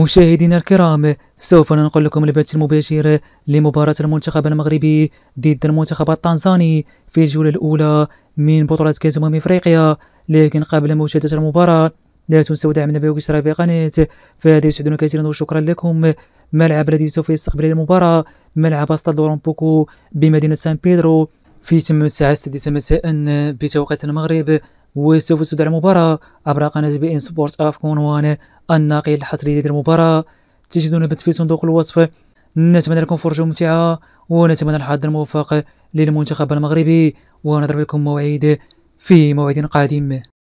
مشاهدينا الكرام سوف ننقل لكم البث المباشر لمباراة المنتخب المغربي ضد المنتخب التنزاني في الجولة الأولى من بطولة كأس أمم إفريقيا لكن قبل مشاهدة المباراة لا تنسوا دعمنا باشتراك قناة فهذا يسعدنا كثيرا وشكرا لكم ملعب الذي سوف يستقبل المباراة ملعب استاد لوران بوكو بمدينة سان بيدرو في تمام الساعة السادسة مساء بتوقيت المغرب وسوف تدعى المباراة عبر قناة بي إن سبورت أف عنوان الناقل الحصري ديال المباراة تجدون بث في صندوق الوصف نتمنى لكم فرجة ممتعة ونتمنى الحظ الموفق للمنتخب المغربي ونضرب لكم موعد في موعد قادم